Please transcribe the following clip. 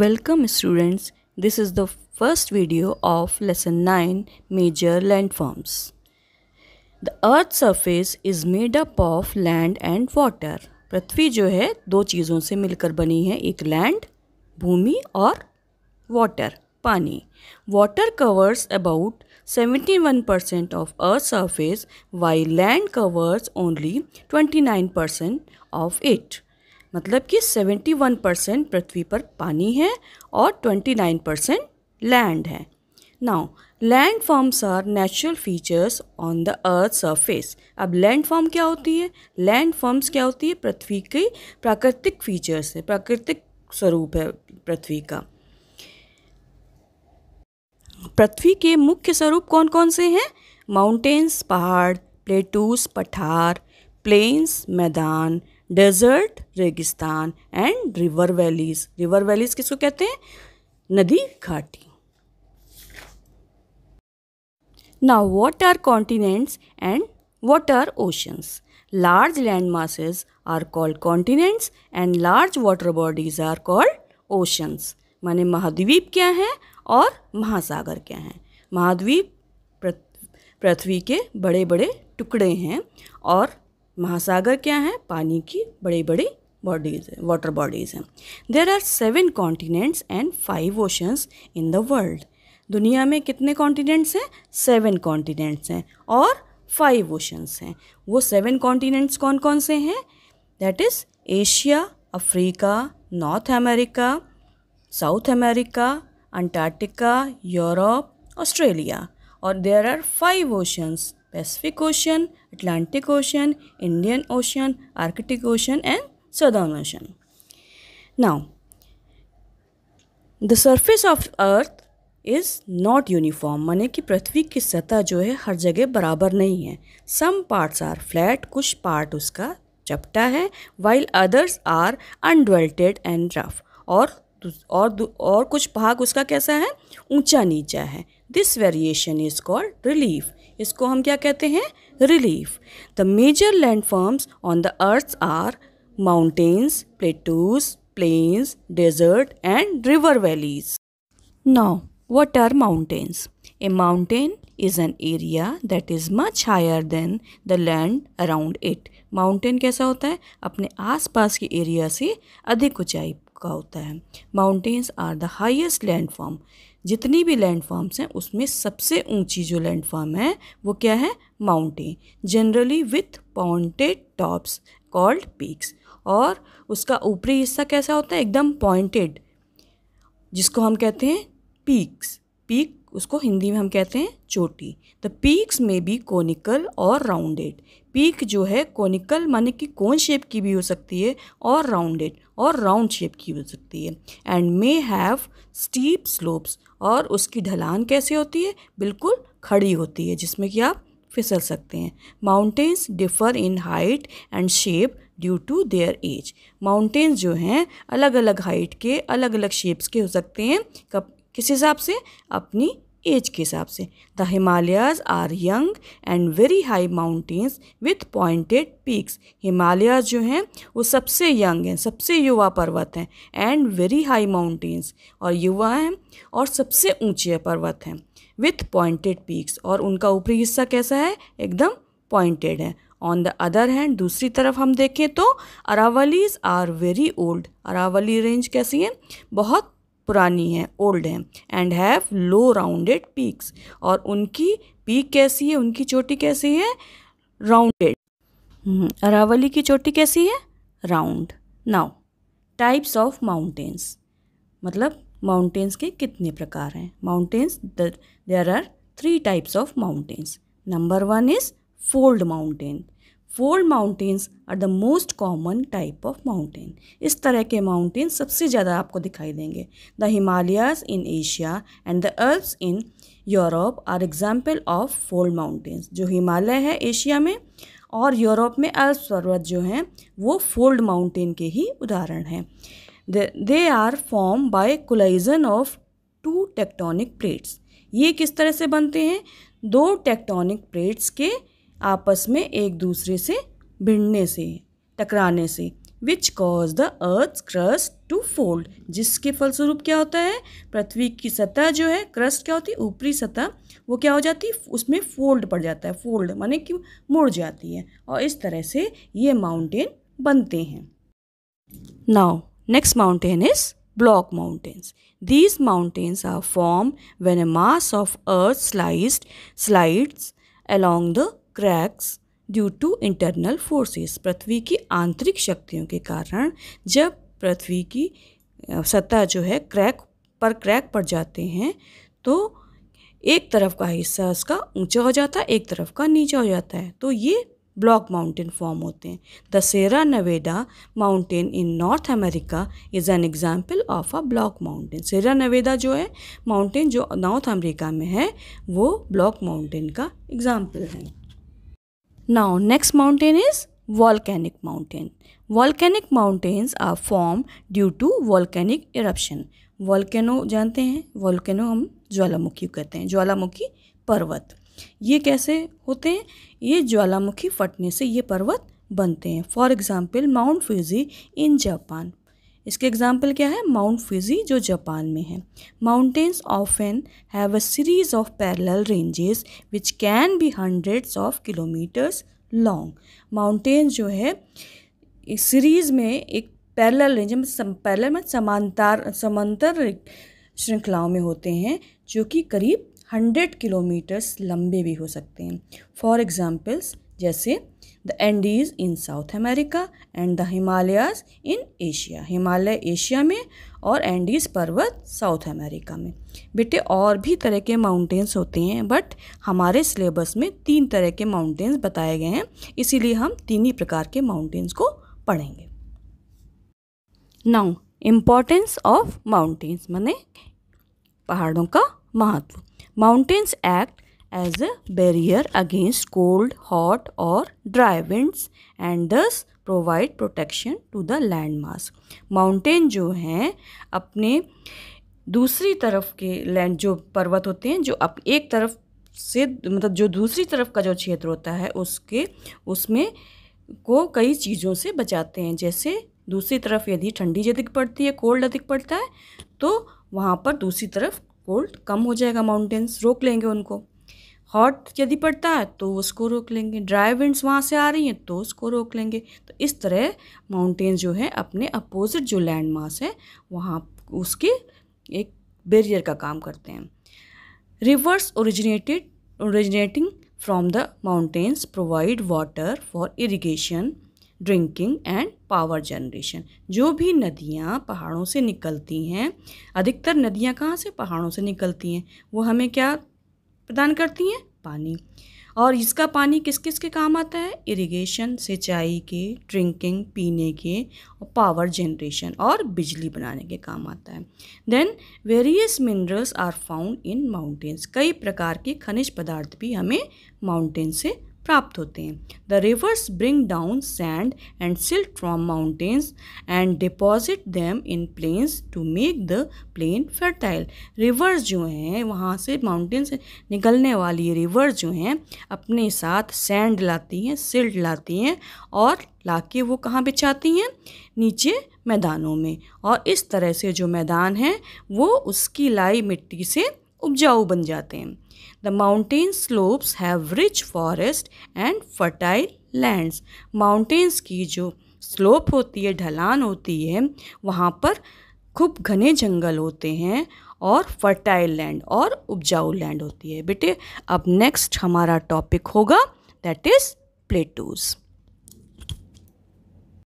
Welcome students, this is the first video of lesson 9 major landforms. The Earth's surface is made up of land and water. पृथ्वी जो है दो चीज़ों से मिलकर बनी है एक लैंड भूमि और वाटर पानी water covers about 71% percent of earth surface while land covers only 29% of it. मतलब कि 71 परसेंट पृथ्वी पर पानी है और 29 परसेंट लैंड है now land forms are natural features on the earth surface अब लैंड फॉर्म क्या होती है लैंड फॉर्म्स क्या होती है पृथ्वी की प्राकृतिक फीचर्स है प्राकृतिक स्वरूप है पृथ्वी का पृथ्वी के मुख्य स्वरूप कौन कौन से हैं माउंटेन्स पहाड़ प्लेटूस पठार प्लेन्स मैदान डेजर्ट रेगिस्तान and river valleys river valleys किसको कहते हैं नदी घाटी now what are continents and what are oceans large land masses are called continents and large water bodies are called oceans माने महाद्वीप क्या है और महासागर क्या हैं महाद्वीप पृथ्वी के बड़े बड़े टुकड़े हैं और महासागर क्या हैं पानी की बड़ी बड़ी बॉडीज हैं वाटर बॉडीज़ हैं there are seven continents and five oceans in the world दुनिया में कितने कॉन्टिनेंट्स हैं सेवन कॉन्टिनेंट्स हैं और फाइव ओशंस हैं वो सेवन कॉन्टिनेंट्स कौन कौन से हैं that is Asia Africa North America South America Antarctica Europe Australia और there are five oceans Pacific Ocean Atlantic Ocean Indian Ocean Arctic Ocean and Southern Ocean now the surface of earth is not uniform माने कि पृथ्वी की सतह जो है हर जगह बराबर नहीं है सम पार्ट्स आर फ्लैट कुछ पार्ट उसका चपटा है while others are undulating and rough और और और कुछ भाग उसका कैसा है ऊंचा नीचा है this variation is called relief इसको हम क्या कहते हैं relief the major land landforms on the earth are mountains plateaus plains desert and river valleys now what are mountains a mountain is an area that is much higher than the land around it mountain कैसा होता है अपने आस पास के area से अधिक ऊंचाई का होता है mountains are the highest land form जितनी भी लैंडफॉर्म्स हैं उसमें सबसे ऊंची जो लैंडफॉर्म है वो क्या है mountain generally with pointed tops called peaks और उसका ऊपरी हिस्सा कैसा होता है एकदम पॉइंटेड जिसको हम कहते हैं पीक्स पीक उसको हिंदी में हम कहते हैं चोटी the peaks may be conical और राउंडेड पीक जो है कॉनिकल माने कि कौन शेप की भी हो सकती है और राउंडेड और राउंड शेप की हो सकती है and may have steep slopes और उसकी ढलान कैसे होती है बिल्कुल खड़ी होती है जिसमें कि आप फिसल सकते हैं mountains differ in height and shape due to their age mountains जो हैं अलग अलग हाइट के अलग अलग शेप्स के हो सकते हैं कब किस हिसाब से अपनी एज के हिसाब से the Himalayas are young and very high mountains with pointed peaks Himalayas जो हैं वो सबसे यंग हैं सबसे युवा पर्वत हैं एंड वेरी हाई माउंटेन्स और युवा हैं और सबसे ऊंचे पर्वत हैं विथ पॉइंटेड पीक्स और उनका ऊपरी हिस्सा कैसा है एकदम पॉइंटेड है ऑन द अदर हैंड दूसरी तरफ हम देखें तो Aravallis are very old Aravalli range कैसी है बहुत पुरानी हैं ओल्ड हैं and have low rounded peaks और उनकी पीक कैसी है उनकी चोटी कैसी है राउंडेड हम्म, अरावली की चोटी कैसी है round now types of mountains मतलब माउंटेन्स के कितने प्रकार हैं mountains there are three types of mountains number one is fold mountain fold mountains are the most common type of mountain इस तरह के माउंटेन सबसे ज़्यादा आपको दिखाई देंगे the Himalayas in Asia and the Alps in Europe are example of fold mountains जो हिमालय है एशिया में और यूरोप में अल्प पर्वत जो हैं वो फोल्ड माउंटेन के ही उदाहरण हैं they are form by collision of two tectonic plates ये किस तरह से बनते हैं दो टेक्टोनिक प्लेट्स के आपस में एक दूसरे से भिड़ने से टकराने से which cause the earth crust to fold जिसके फलस्वरूप क्या होता है पृथ्वी की सतह जो है क्रस्ट क्या होती है ऊपरी सतह वो क्या हो जाती है उसमें फोल्ड पड़ जाता है फोल्ड माने कि मुड़ जाती है और इस तरह से ये माउंटेन बनते हैं now next mountain is block mountains these mountains are form when a mass of earth sliced slides along the cracks due to internal forces पृथ्वी की आंतरिक शक्तियों के कारण जब पृथ्वी की सतह जो है क्रैक पर क्रैक पड़ जाते हैं तो एक तरफ का हिस्सा उसका ऊंचा हो जाता है एक तरफ का नीचा हो जाता है तो ये ब्लॉक माउंटेन फॉर्म होते हैं the Sierra Nevada mountain in North America is an example of a block mountain Sierra Nevada जो है माउंटेन जो नॉर्थ अमेरिका में है वो ब्लॉक माउंटेन का एग्ज़ाम्पल है Now next mountain is volcanic mountain. Volcanic mountains are formed due to volcanic eruption. volcano जानते हैं volcano हम ज्वालामुखी कहते हैं ज्वालामुखी पर्वत ये कैसे होते हैं ये ज्वालामुखी फटने से ये पर्वत बनते हैं for example Mount Fuji in Japan इसके एग्जाम्पल क्या है माउंट फिजी जो जापान में है mountains often have a series of parallel ranges which can be hundreds of kilometres long mountains जो है इस सीरीज़ में एक पैरल रेंज में पैरल में समांतर समांतर श्रृंखलाओं में होते हैं जो कि करीब हंड्रेड किलोमीटर्स लंबे भी हो सकते हैं फॉर एग्ज़ाम्पल्स जैसे the Andes in South America and the Himalayas in Asia Himalaya Asia में और एंडीज पर्वत साउथ अमेरिका में बेटे और भी तरह के माउंटेन्स होते हैं बट हमारे सिलेबस में तीन तरह के माउंटेन्स बताए गए हैं इसीलिए हम तीन ही प्रकार के माउंटेन्स को पढ़ेंगे नाउ इम्पॉर्टेंस ऑफ माउंटेन्स माने पहाड़ों का महत्व mountains act as a barrier against cold, hot or dry winds and thus provide protection to the landmass. Mountain जो हैं अपने दूसरी तरफ के लैंड जो पर्वत होते हैं जो अब एक तरफ से मतलब जो दूसरी तरफ का जो क्षेत्र होता है उसके उसमें को कई चीज़ों से बचाते हैं जैसे दूसरी तरफ यदि ठंडी अधिक पड़ती है कोल्ड अधिक पड़ता है तो वहाँ पर दूसरी तरफ कोल्ड कम हो जाएगा माउंटेन्स रोक लेंगे उनको हॉट यदि पड़ता है तो उसको रोक लेंगे ड्राई विंड्स वहाँ से आ रही हैं तो उसको रोक लेंगे तो इस तरह माउंटेन्स जो है अपने अपोजिट जो लैंड मास है वहाँ उसके एक बैरियर का काम करते हैं rivers originated originating from the mountains provide water for irrigation drinking and power generation जो भी नदियाँ पहाड़ों से निकलती हैं अधिकतर नदियाँ कहाँ से पहाड़ों से निकलती हैं वो हमें क्या प्रदान करती हैं पानी और इसका पानी किस किस के काम आता है इरिगेशन सिंचाई के ड्रिंकिंग पीने के और पावर जनरेशन और बिजली बनाने के काम आता है then various minerals are found in mountains कई प्रकार के खनिज पदार्थ भी हमें माउंटेन से प्राप्त होते हैं the rivers bring down sand and silt from mountains and deposit them in plains to make the plain fertile rivers जो हैं वहाँ से माउंटेन से निकलने वाली रिवर्स जो हैं अपने साथ सैंड लाती हैं सिल्ट लाती हैं और ला के वो कहाँ बिछाती हैं नीचे मैदानों में और इस तरह से जो मैदान हैं वो उसकी लाई मिट्टी से उपजाऊ बन जाते हैं the mountain slopes have rich forest and fertile lands mountains की जो स्लोप होती है ढलान होती है वहाँ पर खूब घने जंगल होते हैं और फर्टाइल लैंड और उपजाऊ लैंड होती है बेटे अब नेक्स्ट हमारा टॉपिक होगा दैट इज़ प्लेटूज़